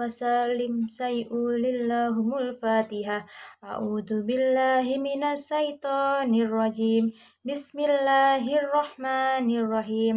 وسلم سيؤول اللهم الفاتحة أعوذ بالله من الشيطان الرجيم بسم الله الرحمن الرحيم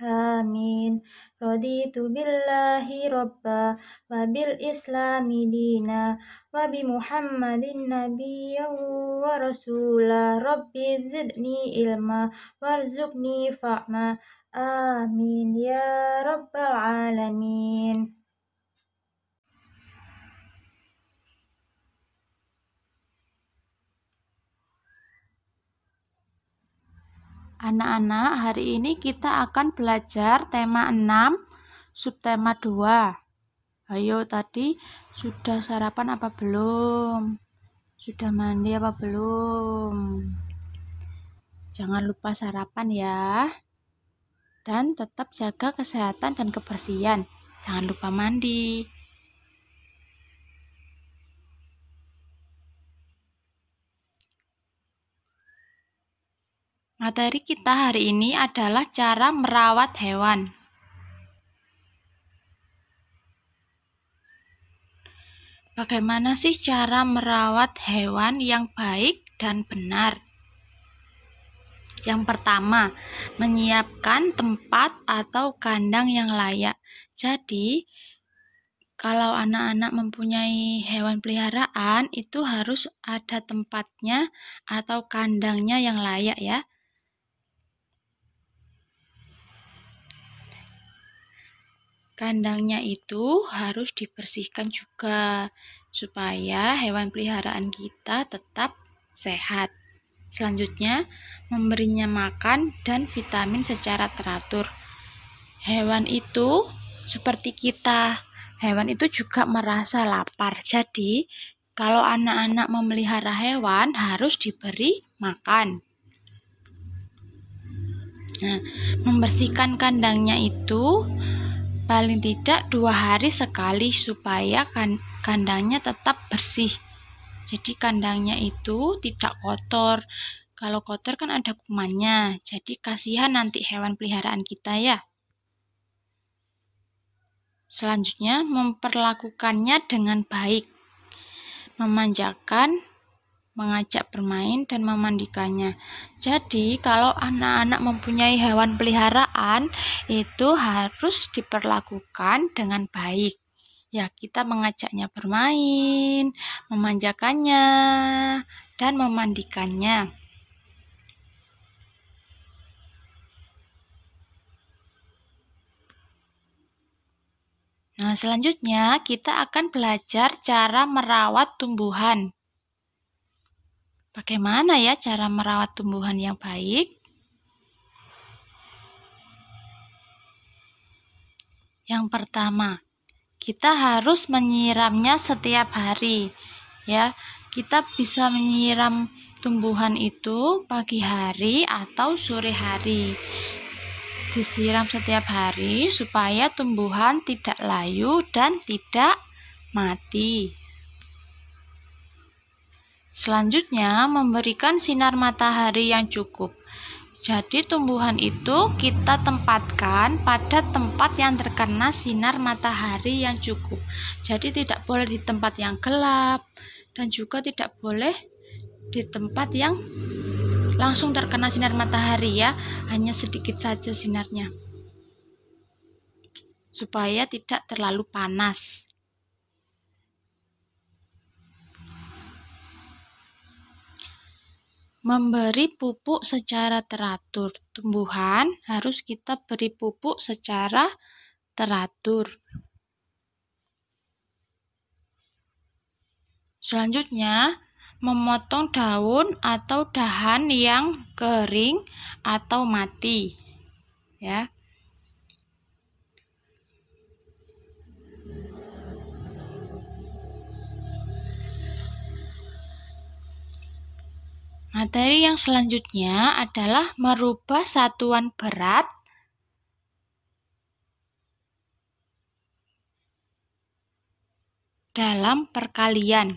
Amin. Raditu billahi robba wa bil islami dina wa bi muhammadin nabiyyahu wa rasula rabbi zidni ilma warzuqni fa'ma. Amin ya rabbal alamin. Anak-anak, hari ini kita akan belajar tema 6, subtema 2. Ayo, tadi sudah sarapan apa belum? Sudah mandi apa belum? Jangan lupa sarapan ya. Dan tetap jaga kesehatan dan kebersihan. Jangan lupa mandi. Materi kita hari ini adalah cara merawat hewan. Bagaimana sih cara merawat hewan yang baik dan benar? Yang pertama, menyiapkan tempat atau kandang yang layak. Jadi, kalau anak-anak mempunyai hewan peliharaan, itu harus ada tempatnya atau kandangnya yang layak ya. Kandangnya itu harus dibersihkan juga supaya hewan peliharaan kita tetap sehat. Selanjutnya, memberinya makan dan vitamin secara teratur. Hewan itu seperti kita. Hewan itu juga merasa lapar. Jadi, kalau anak-anak memelihara hewan harus diberi makan. Nah, membersihkan kandangnya itu paling tidak dua hari sekali supaya kan kandangnya tetap bersih jadi kandangnya itu tidak kotor kalau kotor kan ada kumannya jadi kasihan nanti hewan peliharaan kita ya selanjutnya memperlakukannya dengan baik memanjakan mengajak bermain dan memandikannya. Jadi, kalau anak-anak mempunyai hewan peliharaan, itu harus diperlakukan dengan baik. Ya, kita mengajaknya bermain, memanjakannya, dan memandikannya. Nah, selanjutnya kita akan belajar cara merawat tumbuhan. Bagaimana ya cara merawat tumbuhan yang baik? Yang pertama, kita harus menyiramnya setiap hari. Ya, kita bisa menyiram tumbuhan itu pagi hari atau sore hari. Disiram setiap hari supaya tumbuhan tidak layu dan tidak mati. Selanjutnya, memberikan sinar matahari yang cukup. Jadi tumbuhan itu kita tempatkan pada tempat yang terkena sinar matahari yang cukup. Jadi tidak boleh di tempat yang gelap dan juga tidak boleh di tempat yang langsung terkena sinar matahari ya, hanya sedikit saja sinarnya. Supaya tidak terlalu panas. Memberi pupuk secara teratur. Tumbuhan harus kita beri pupuk secara teratur. Selanjutnya, memotong daun atau dahan yang kering atau mati. Ya. Materi yang selanjutnya adalah merubah satuan berat dalam perkalian.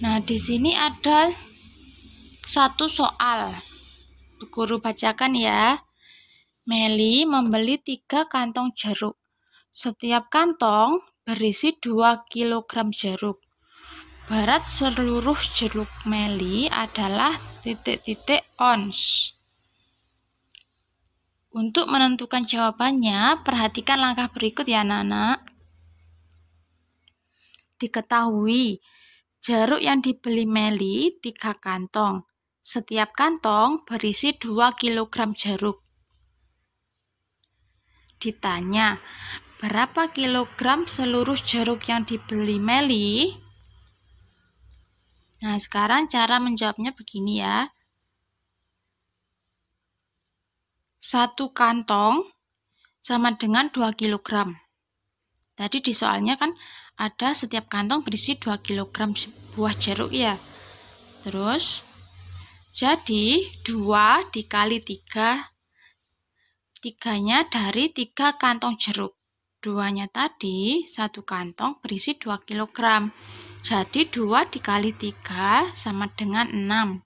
Nah, di sini ada satu soal. Guru bacakan ya. Meli membeli tiga kantong jeruk. Setiap kantong berisi 2 kg jeruk. Berat seluruh jeruk Meli adalah titik-titik ons. Untuk menentukan jawabannya, perhatikan langkah berikut ya Nana. Diketahui, jeruk yang dibeli Meli tiga kantong. Setiap kantong berisi 2 kg jeruk ditanya, berapa kilogram seluruh jeruk yang dibeli Meli? Nah, sekarang cara menjawabnya begini ya. Satu kantong sama dengan 2 kilogram. Tadi di soalnya kan ada setiap kantong berisi 2 kilogram buah jeruk ya. Terus, jadi 2 dikali 3 tiganya dari tiga kantong jeruk. Duanya tadi, satu kantong berisi 2 kg. Jadi dua dikali tiga sama dengan enam.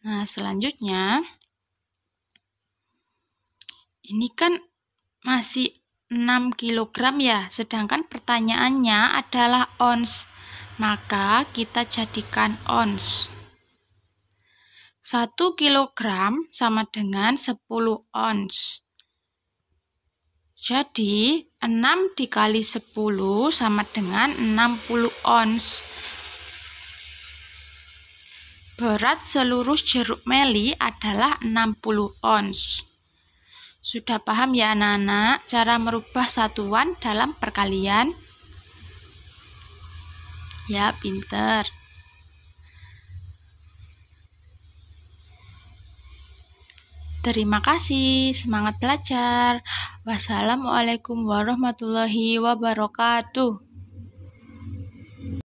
Nah, selanjutnya, ini kan masih 6 kg ya, sedangkan pertanyaannya adalah ons. Maka kita jadikan ons. 1 kg sama dengan 10 ons. Jadi, 6 dikali 10 sama dengan 60 ons. Berat seluruh jeruk meli adalah 60 ons. Sudah paham ya anak-anak cara merubah satuan dalam perkalian? Ya, pinter. Terima kasih, semangat belajar. Wassalamualaikum warahmatullahi wabarakatuh.